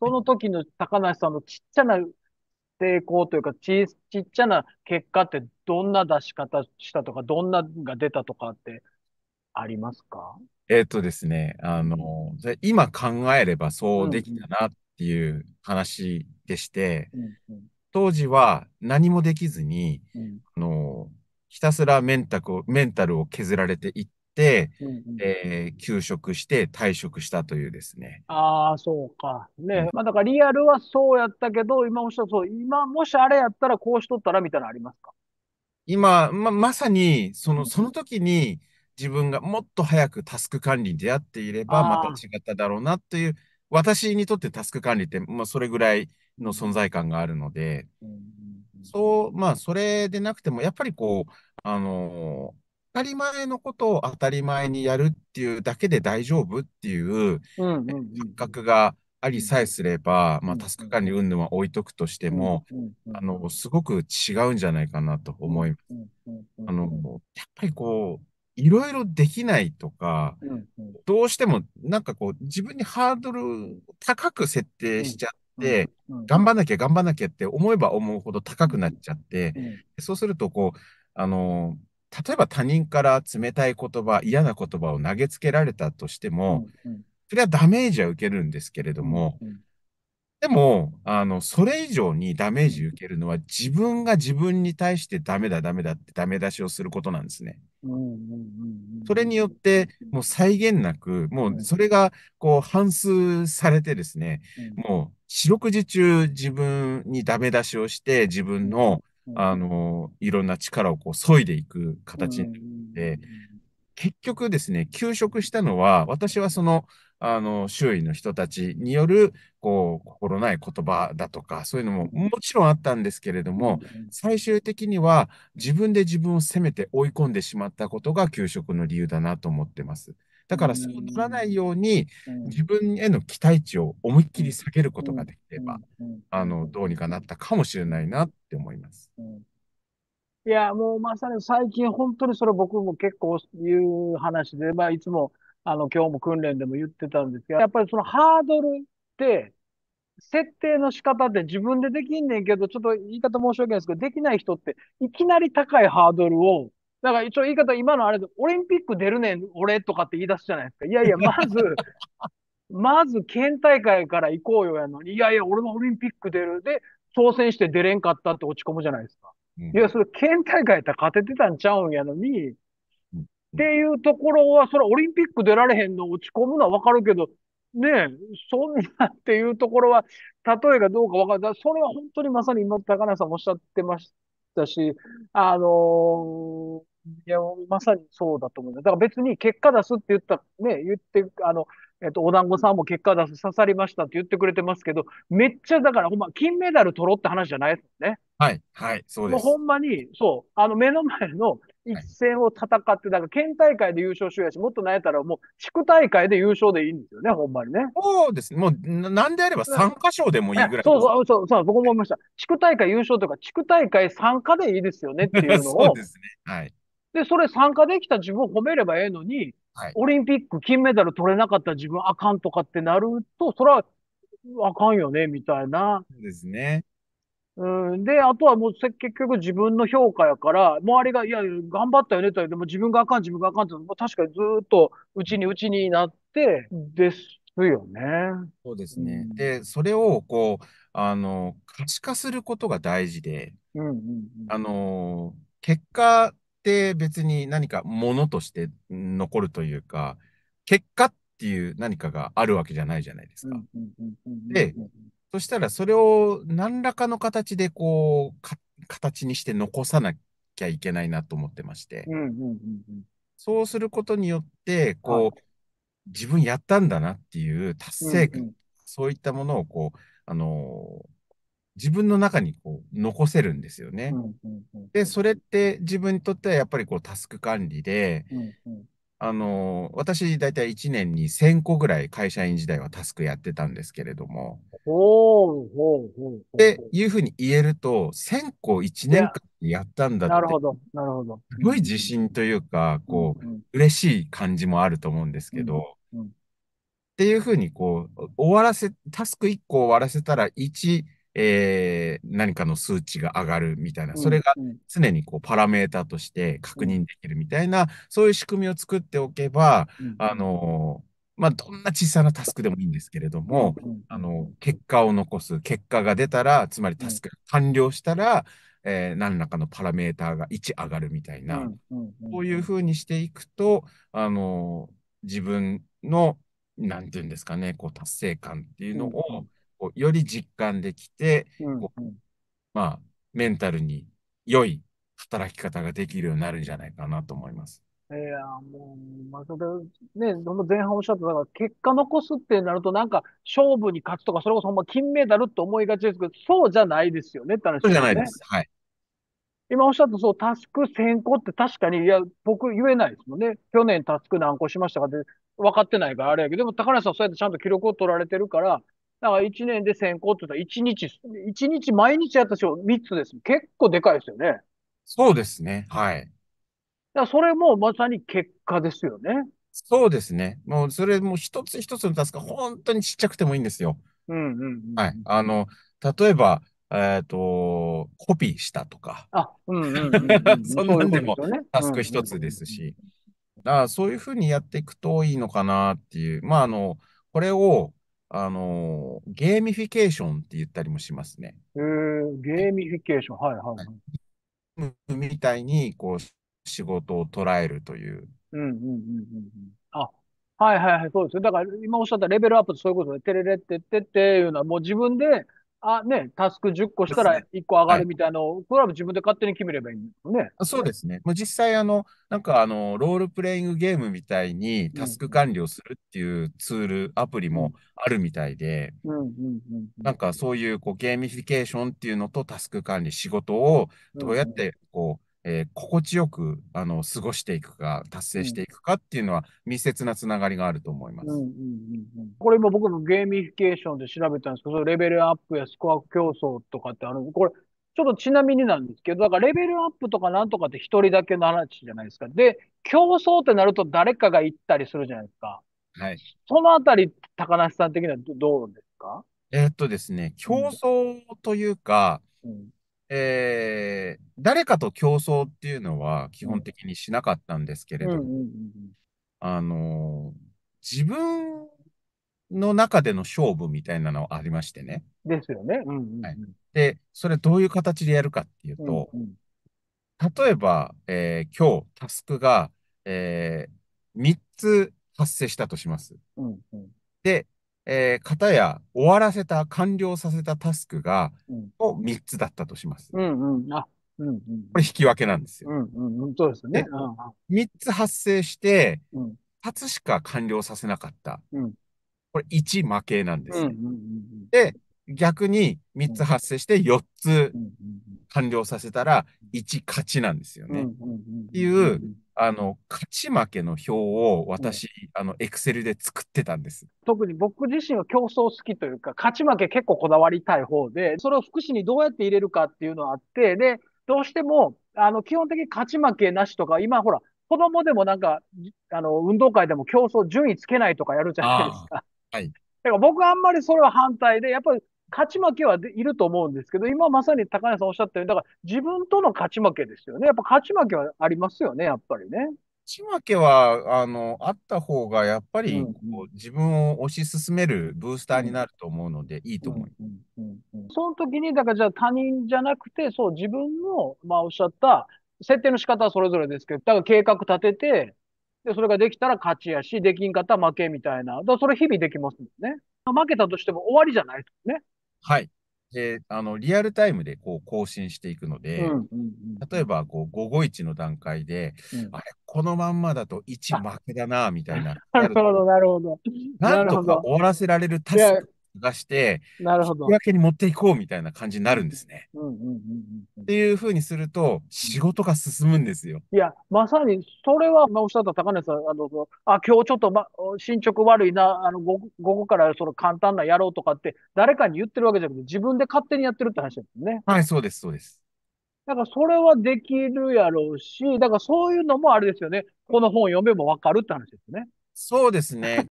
その時の高梨さんのちっちゃな成功というかち、ちっちゃな結果ってどんな出し方したとか、どんなが出たとかってありますかえっ、とですね、あの、今考えればそうできたなっていう話でして、当時は何もできずに、うん、あの、ひたすらメンタルを削られていっ、うんうん、えー、休職して退職したというですね。ああ、そうか。ね、まあだからリアルはそうやったけど、今おっしゃそう、今もしあれやったらこうしとったらみたいなのありますか今、ま、まさに、その、その時に自分がもっと早くタスク管理に出会っていれば、また違っただろうなっていう、私にとってタスク管理って、まあそれぐらいの存在感があるので、うんそう、まあ、それでなくても、やっぱりこう、あのーたり前のことを当たり前にやるっていうだけで大丈夫っていう感覚がありさえすれば、まあ、タスク管理云々は置いとくとしても、あの、すごく違うんじゃないかなと思います。あの、やっぱりこう、いろいろできないとか、どうしてもなんかこう、自分にハードル高く設定しちゃって、頑張んなきゃ頑張んなきゃって思えば思うほど高くなっちゃって、そうするとこう、あの、例えば他人から冷たい言葉、嫌な言葉を投げつけられたとしても、うんうん、それはダメージは受けるんですけれども、うんうん、でも、あの、それ以上にダメージ受けるのは自分が自分に対してダメだ、ダメだってダメ出しをすることなんですね。それによって、もう際限なく、もうそれがこう反数されてですね、もう四六時中自分にダメ出しをして、自分のあの、いろんな力をこう、削いでいく形になで、結局ですね、休職したのは、私はその、あの、周囲の人たちによる、こう、心ない言葉だとか、そういうのももちろんあったんですけれども、最終的には自分で自分を責めて追い込んでしまったことが休職の理由だなと思ってます。だからそうならないように、自分への期待値を思いっきり下げることができれば、あの、どうにかなったかもしれないなって思います。いや、もうまさに最近本当にそれ僕も結構言う話で、まあいつも、あの、今日も訓練でも言ってたんですが、やっぱりそのハードルって、設定の仕方って自分でできんねんけど、ちょっと言い方申し訳ないですけど、できない人っていきなり高いハードルをだから一応言い方、今のあれで、オリンピック出るねん、俺とかって言い出すじゃないですか。いやいや、まず、まず県大会から行こうよやのに、いやいや、俺もオリンピック出る。で、当選して出れんかったって落ち込むじゃないですか。うん、いや、それ県大会やったら勝ててたんちゃうんやのに、っていうところは、それオリンピック出られへんの落ち込むのはわかるけど、ねえ、そんなっていうところは、例えがどうかわかる。それは本当にまさに今、高梨さんもおっしゃってましたし、あのー、いや、まさにそうだと思う。だから別に結果出すって言ったら、ね、言って、あの、えっと、お団子さんも結果出す、刺さりましたって言ってくれてますけど、めっちゃだから、ほんま、金メダル取ろうって話じゃないですね。はい、はい、そうです。ほんまに、そう、あの、目の前の一戦を戦って、だから、県大会で優勝しようやし、もっとなんやったら、もう、地区大会で優勝でいいんですよね、ほんまにね。そうですね。もう、なんであれば参加賞でもいいぐらい。そうそうそう、そう僕も思いました。地区大会優勝とか、地区大会参加でいいですよねっていうのを。そうですね。はい。で、それ参加できた自分を褒めればええのに、はい、オリンピック金メダル取れなかった自分あかんとかってなると、それはあかんよね、みたいな。ですね。うん、で、あとはもう結局自分の評価やから、周りが、いや、頑張ったよねと言っても自分があかん、自分があかんって、確かにずっとうちにうちになって、ですよね。そうですね。うん、で、それをこう、あの、可視化することが大事で、うんうん、あの、結果って別に何かものとして残るというか、結果っていう何かがあるわけじゃないじゃないですか。で、そしたらそれを何らかの形でこう、形にして残さなきゃいけないなと思ってまして。そうすることによって、こう、自分やったんだなっていう達成感、うんうん、そういったものをこう、あのー自分の中にこう残せるんですよね。で、それって自分にとってはやっぱりこうタスク管理で、あの、私、大体1年に1000個ぐらい会社員時代はタスクやってたんですけれども。っていうふうに言えると、1000個1年間やったんだって。なるほど、なるほど。すごい自信というか、こう、うんうん、嬉しい感じもあると思うんですけど、うんうん、っていうふうに、こう、終わらせ、タスク1個終わらせたら1、えー、何かの数値が上がるみたいな、それが常にこうパラメータとして確認できるみたいな、そういう仕組みを作っておけば、あのまあ、どんな小さなタスクでもいいんですけれども、あの結果を残す、結果が出たら、つまりタスクが完了したら、えー、何らかのパラメーターが1上がるみたいな、こういうふうにしていくと、あの自分の、なんていうんですかね、こう達成感っていうのを、こうより実感できて、うまあ、メンタルに良い働き方ができるようになるんじゃないかなと思います。いやー、もう、まあ、それ、ね、その前半おっしゃった、結果残すってなると、なんか、勝負に勝つとか、それこそほんま金メダルって思いがちですけど、そうじゃないですよねって話、ね、そうじゃないです。はい。今おっしゃった、そう、タスク先行って確かに、いや、僕言えないですもんね。去年タスク何個しましたかって、分かってないからあれやけど、でも高梨さんそうやってちゃんと記録を取られてるから、だから1年で1000個って言ったら1日、1日毎日やった人3つです。結構でかいですよね。そうですね。はい。だそれもまさに結果ですよね。そうですね。もうそれも一つ一つのタスク、本当にちっちゃくてもいいんですよ。うんうん、うん、はい。あの、例えば、えっ、ー、と、コピーしたとか。あ、うんうんうん、うん、そんなんでもタスク一つですし。だからそういうふうにやっていくといいのかなっていう。まあ、あの、これを、あのー、ゲーミフィケーションって言ったりもしますね。えー、ゲーミフィケーション、はいはい、はい。みたいに、こう、仕事を捉えるという。うんうんうんうん。あ、はいはいはい、そうですだから今おっしゃったレベルアップそういうことで、テレレってってっていうのは、もう自分であ、ね、タスク10個したら1個上がるみたいなのを、クラブ自分で勝手に決めればいいんですよね。そうですね。もう実際、あの、なんかあの、ロールプレイングゲームみたいにタスク管理をするっていうツール、うん、アプリもあるみたいで、なんかそういうこうゲーミフィケーションっていうのとタスク管理、仕事をどうやってこう、えー、心地よくあの過ごしていくか、達成していくかっていうのは、密接なつながりがあると思います、うんうんうんうん。これも僕のゲーミフィケーションで調べたんですけど、レベルアップやスコア競争とかってあるこれ、ちょっとちなみになんですけど、だからレベルアップとかなんとかって1人だけの話じゃないですか。で、競争ってなると誰かが行ったりするじゃないですか。はい。そのあたり、高梨さん的にはどうですかえー、っとですね、競争というか、うん、えー、誰かと競争っていうのは基本的にしなかったんですけれども、うんうんうん、あの自分の中での勝負みたいなのありましてね。ですよね。うんうんはい、で、それどういう形でやるかっていうと、うんうん、例えば、えー、今日タスクが、えー、3つ発生したとします。うんうん、で、えー、方や終わらせた、完了させたタスクが、を3つだったとします。うんうん。あ、うんうん。これ引き分けなんですよ。うんうん。そうですね。うん、3つ発生して、うん、つしか完了させなかった。うん、これ1負けなんです、ね、うんうんうん、で、逆に3つ発生して4つ完了させたら1勝ちなんですよね。っていう、あの、勝ち負けの表を私、あの、エクセルで作ってたんです。特に僕自身は競争好きというか、勝ち負け結構こだわりたい方で、それを福祉にどうやって入れるかっていうのはあって、で、どうしても、あの、基本的に勝ち負けなしとか、今ほら、子供でもなんか、あの、運動会でも競争順位つけないとかやるじゃないですか。はい。だから僕はあんまりそれは反対で、やっぱり勝ち負けはいると思うんですけど、今まさに高根さんおっしゃったように、だから自分との勝ち負けですよね。やっぱ勝ち負けはありますよね、やっぱりね。勝ち負けは、あの、あった方が、やっぱり、自分を推し進めるブースターになると思うので、いいと思います。その時に、だからじゃあ他人じゃなくて、そう、自分の、まあおっしゃった、設定の仕方はそれぞれですけど、だから計画立てて、で、それができたら勝ちやし、できんかったら負けみたいな。だからそれ日々できますもんね。負けたとしても終わりじゃないとね。はい。で、あの、リアルタイムでこう更新していくのうで、んうんうん例えば、こう、午後一の段階で、うんあれ、このまんまだと1負けだな、みたいな、なるほど、なるほど。なんとか終わらせられるタスク出して、なるほど。引きけに持っていこうみたいな感じになるんですね。うんうんうんうん、っていうふうにすると、仕事が進むんですよ。いや、まさに、それは、まあ、おっしゃった高根さん、あの、そあ、今日ちょっと、ま、進捗悪いな、あの、午後からその簡単なやろうとかって、誰かに言ってるわけじゃなくて、自分で勝手にやってるって話なんですね。はい、そうです、そうです。だからそれはできるやろうし、だからそういうのもあれですよね。この本を読めばわかるって話ですね。そうですね。